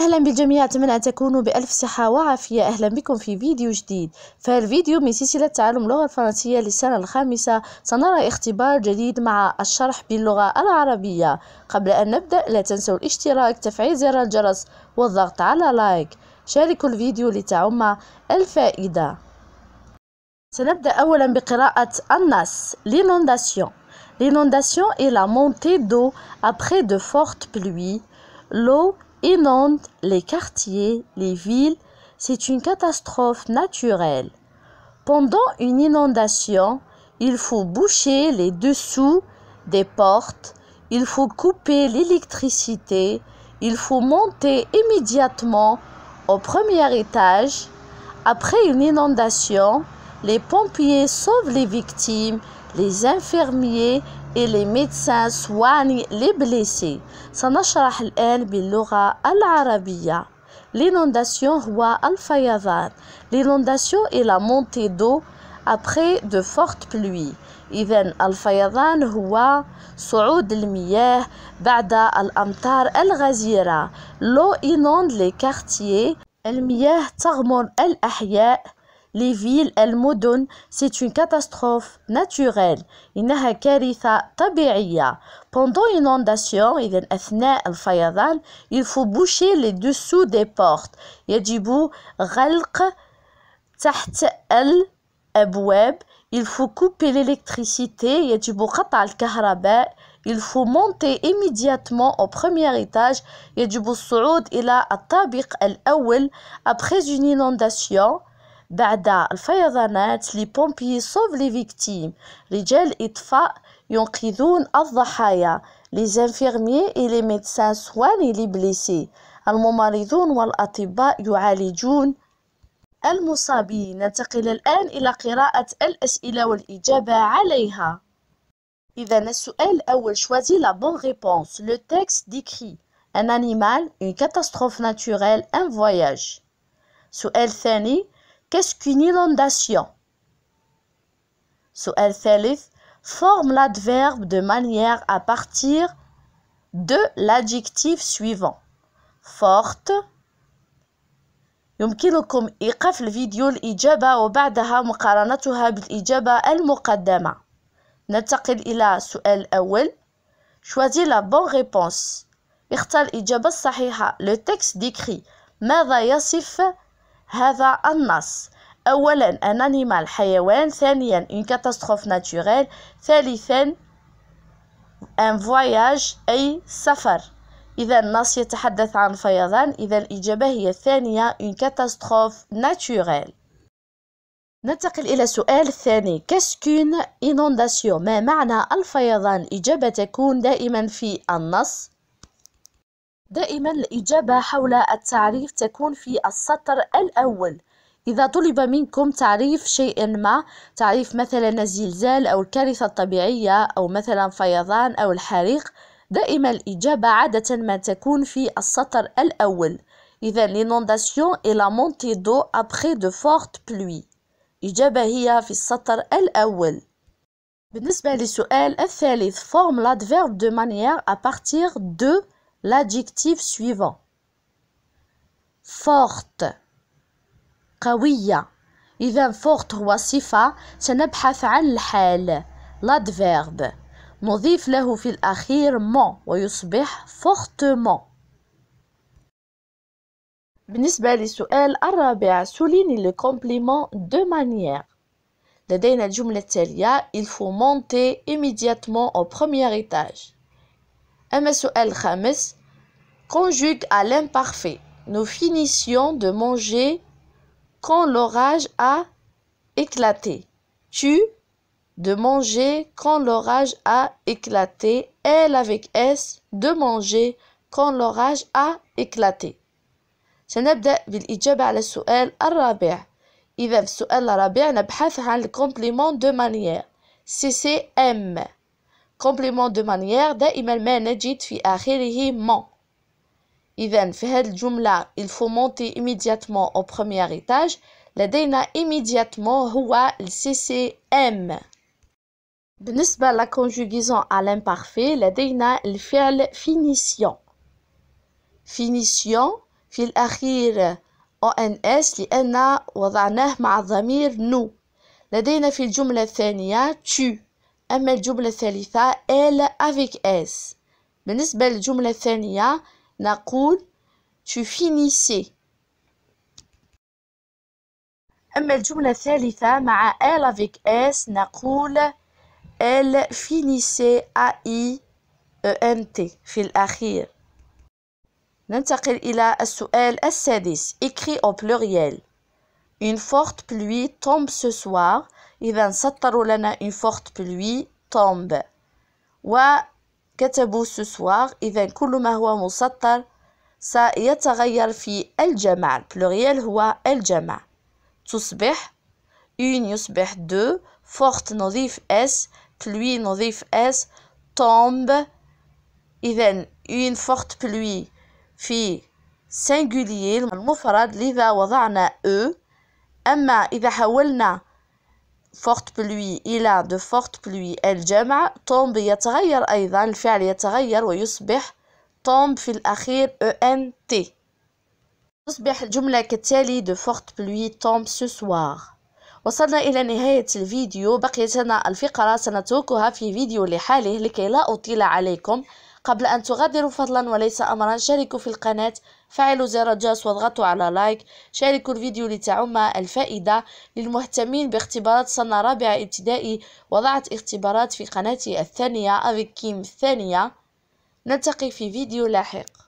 اهلا بالجميع اتمنى ان تكونوا بالف صحه وعافيه اهلا بكم في فيديو جديد فالفيديو من سلسله تعلم اللغه الفرنسيه للسنه الخامسه سنرى اختبار جديد مع الشرح باللغه العربيه قبل ان نبدا لا تنسوا الاشتراك تفعيل زر الجرس والضغط على لايك شاركوا الفيديو لتعم الفائده سنبدا اولا بقراءه النص لينونداسيون لينونداسيون اي لا مونتي دو ابري دو فورت بلوي l'eau inonde les quartiers, les villes. C'est une catastrophe naturelle. Pendant une inondation, il faut boucher les dessous des portes, il faut couper l'électricité, il faut monter immédiatement au premier étage. Après une inondation, les pompiers sauvent les victimes, les infirmiers et les médecins soignent les blessés سنشرح الآن باللغة العربية L'inondation هو الفيضان L'inondation est la montée d'eau après de fortes pluies إذن الفيضان هو صعود المياه بعد الأمطار الغزيرة L'eau inonde les quartiers المياه تغمر الأحياء les villes elles c'est une catastrophe naturelle إنها pendant l'inondation, il faut boucher les dessous des portes il faut couper l'électricité il faut monter immédiatement au premier étage يجب الصعود إلى الطابق après une inondation بعد الفيضانات لي بومبي سوف لي فيكتيم رجال إطفاء ينقذون الضحايا لي زانفيرمي إي لي ميدسان سواني لي بليسي الممرضون والأطباء يعالجون المصابين ننتقل الآن إلى قراءة الأسئلة والإجابة عليها إذا السؤال الأول شوازي لا بون ريبونس لو تيكست ديكري ان انيمال اون كاتاستروف ناتوريل ان فواياج سؤال ثاني Qu'est-ce qu'une inondation Su'al Thalif forme l'adverbe de manière à partir de l'adjectif suivant. Forte. يمكنكم إيقاف الفيديو الإجابة وبعدها مقارنتها بالإجابة المقدمة. ننتقل إلى السؤال الأول. Choisis la bonne réponse. اختار الإجابة الصحيحة. Le texte décrit ماذا يصف هذا النص أولا أن أنيمال حيوان ثانيا ان كاتاستروف ناتوريل ثالثا ان فواياج أي سفر إذا النص يتحدث عن فيضان إذا الإجابة هي الثانية ان كاتاستروف ناتوريل ننتقل إلى السؤال الثاني كاسكون اينونداسيون ما معنى الفيضان الإجابة تكون دائما في النص دائما الإجابة حول التعريف تكون في السطر الأول إذا طلب منكم تعريف شيء ما تعريف مثلا الزلزال أو الكارثة الطبيعية أو مثلا فيضان أو الحريق دائما الإجابة عادة ما تكون في السطر الأول إذا l'inondation et la montée d'eau après de fortes pluies إجابة هي في السطر الأول بالنسبة للسؤال الثالث فورم l'adverbe de manière à partir de l'adjectif suivant. Forte. قوية. إذا forte هو صفة سنبحث عن الحال. L'adverbe. نضيف له في الأخير mon ويصبح fortement. بالنسبة للسؤال الرابع souligne le compliment de manière. لدينا الجملة التالية il faut monter immédiatement au premier étage. أما السؤال الخامس Conjugue à l'imparfait. Nous finissions de manger quand l'orage a éclaté. Tu de manger quand l'orage a éclaté. Elle avec S de manger quand l'orage a éclaté. سنبدأ بالإجابة على السؤال الرابع إذا في السؤال الرابع نبحث عن الكومبليمون دو مانيير سي سي ام كومبليمون دو مانيير دائما ما نجد في آخره مون Ivan, fait jumla, il faut monter immédiatement au premier étage. La déna immédiatement, huwa le CCM. Bnisba la conjugaison à l'imparfait, la déna le finition. Finition, fil akhir ONS, li enna, wadaneh ma'adamir nous. La déna fil jumla thania, tu. Amel jumla elle avec S. Bnisba la jumla نقول tu finissais أما الجملة الثالثة مع elle avec s نقول elle finissait a i e في الأخير ننتقل إلى السؤال السادس écrit au pluriel Une forte pluie tombe ce soir إذا سطروا لنا une forte pluie tombe و كتبوا سوسواغ إذا كل ما هو مسطر سيتغير في الجمع بلوريال هو الجمع تصبح une يصبح دو فورت نضيف اس pluie نضيف اس tombe إذا une forte pluie في singulier المفرد لذا وضعنا أو e. أما إذا حولنا forte pluie إلى de forte pluie الجمع tombe يتغير أيضا الفعل يتغير ويصبح tombe في الأخير ENT تصبح الجملة كالتالي de forte pluie tombe ce soir وصلنا إلى نهاية الفيديو بقيت لنا الفقرة سنتركها في فيديو لحاله لكي لا أطيل عليكم قبل أن تغادروا فضلا وليس أمرا شاركوا في القناة فعلوا زر الجرس واضغطوا على لايك شاركوا الفيديو لتعم الفائدة للمهتمين باختبارات سنة رابعة ابتدائي وضعت اختبارات في قناتي الثانية أفيك كيم الثانية نلتقي في فيديو لاحق